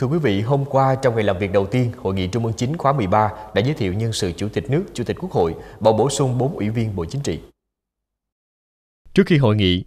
Thưa quý vị, hôm qua trong ngày làm việc đầu tiên, Hội nghị Trung ương 9 khóa 13 đã giới thiệu nhân sự Chủ tịch nước, Chủ tịch Quốc hội, bầu bổ sung 4 ủy viên Bộ Chính trị. Trước khi hội nghị,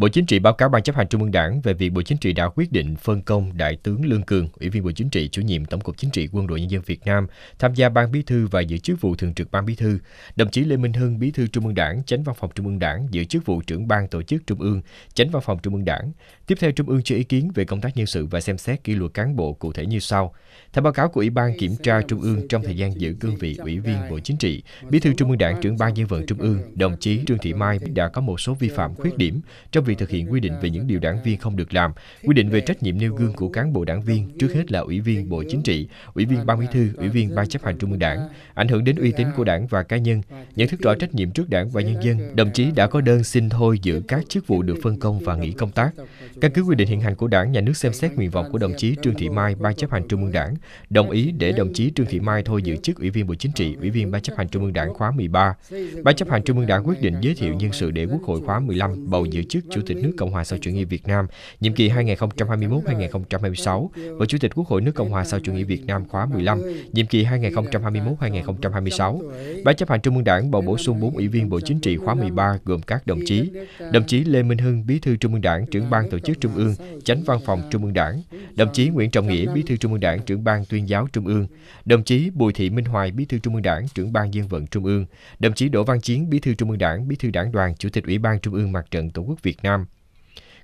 Bộ Chính trị báo cáo Ban chấp hành Trung ương Đảng về việc Bộ Chính trị đã quyết định phân công Đại tướng Lương Cường, Ủy viên Bộ Chính trị, chủ nhiệm Tổng cục Chính trị Quân đội Nhân dân Việt Nam, tham gia Ban Bí thư và giữ chức vụ Thường trực Ban Bí thư, đồng chí Lê Minh Hưng, Bí thư Trung ương Đảng, Chánh Văn phòng Trung ương Đảng, giữ chức vụ trưởng Ban Tổ chức Trung ương, Chánh Văn phòng Trung ương Đảng. Tiếp theo Trung ương cho ý kiến về công tác nhân sự và xem xét kỷ luật cán bộ cụ thể như sau. Theo báo cáo của Ủy ban kiểm tra Trung ương trong thời gian giữ cương vị Ủy viên Bộ Chính trị, Bí thư Trung ương Đảng, trưởng Ban Dân vận Trung ương, đồng chí Trương Thị Mai đã có một số vi phạm khuyết điểm trong việc việc thực hiện quy định về những điều đảng viên không được làm, quy định về trách nhiệm nêu gương của cán bộ đảng viên, trước hết là ủy viên Bộ Chính trị, ủy viên Ban Bí thư, ủy viên Ban chấp hành Trung ương Đảng, ảnh hưởng đến uy tín của đảng và cá nhân. Nhận thức rõ trách nhiệm trước đảng và nhân dân, đồng chí đã có đơn xin thôi giữ các chức vụ được phân công và nghỉ công tác. Căn cứ quy định hiện hành của đảng, nhà nước xem xét nguyện vọng của đồng chí Trương Thị Mai, Ban chấp hành Trung ương Đảng, đồng ý để đồng chí Trương Thị Mai thôi giữ chức ủy viên Bộ Chính trị, ủy viên Ban chấp hành Trung ương Đảng khóa 13. Ban chấp hành Trung ương Đảng quyết định giới thiệu nhân sự để Quốc hội khóa 15 bầu giữ chức Chủ Chủ tịch nước Cộng hòa xã chủ nghĩa Việt Nam nhiệm kỳ 2021-2026 và Chủ tịch Quốc hội nước Cộng hòa xã chủ nghĩa Việt Nam khóa 15 nhiệm kỳ 2021-2026. Ban chấp hành Trung ương Đảng bầu bổ sung 4 ủy viên Bộ Chính trị khóa 13 gồm các đồng chí: đồng chí Lê Minh Hưng, Bí thư Trung ương Đảng, trưởng ban tổ chức Trung ương, Chánh văn phòng Trung ương Đảng, đồng chí Nguyễn Trọng Nghĩa, Bí thư Trung ương Đảng, trưởng ban tuyên giáo Trung ương, đồng chí Bùi Thị Minh Hoài, Bí thư Trung ương Đảng, trưởng ban dân vận Trung ương, đồng chí Đỗ Văn Chiến, Bí thư Trung ương Đảng, Bí thư Đảng đoàn, Chủ tịch Ủy ban Trung ương Mặt trận Tổ quốc Việt Việt Nam.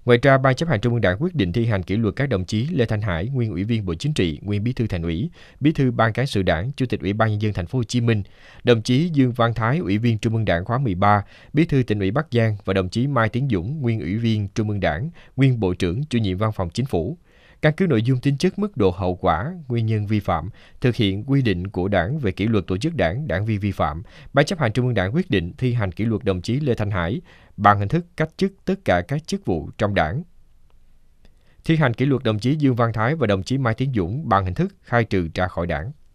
Ngoài ra, Ban chấp hành Trung ương Đảng quyết định thi hành kỷ luật các đồng chí Lê Thanh Hải, nguyên ủy viên Bộ Chính trị, nguyên bí thư Thành ủy, bí thư Ban cán sự Đảng, Chủ tịch Ủy ban nhân dân thành phố Hồ Chí Minh, đồng chí Dương Văn Thái, ủy viên Trung ương Đảng khóa 13, bí thư tỉnh ủy Bắc Giang và đồng chí Mai Tiến Dũng, nguyên ủy viên Trung ương Đảng, nguyên Bộ trưởng, chủ nhiệm Văn phòng Chính phủ căn cứ nội dung tính chất mức độ hậu quả, nguyên nhân vi phạm, thực hiện quy định của Đảng về kỷ luật tổ chức Đảng, đảng viên vi phạm, Ban chấp hành Trung ương Đảng quyết định thi hành kỷ luật đồng chí Lê Thanh Hải bằng hình thức cách chức tất cả các chức vụ trong Đảng. Thi hành kỷ luật đồng chí Dương Văn Thái và đồng chí Mai Tiến Dũng bằng hình thức khai trừ ra khỏi Đảng.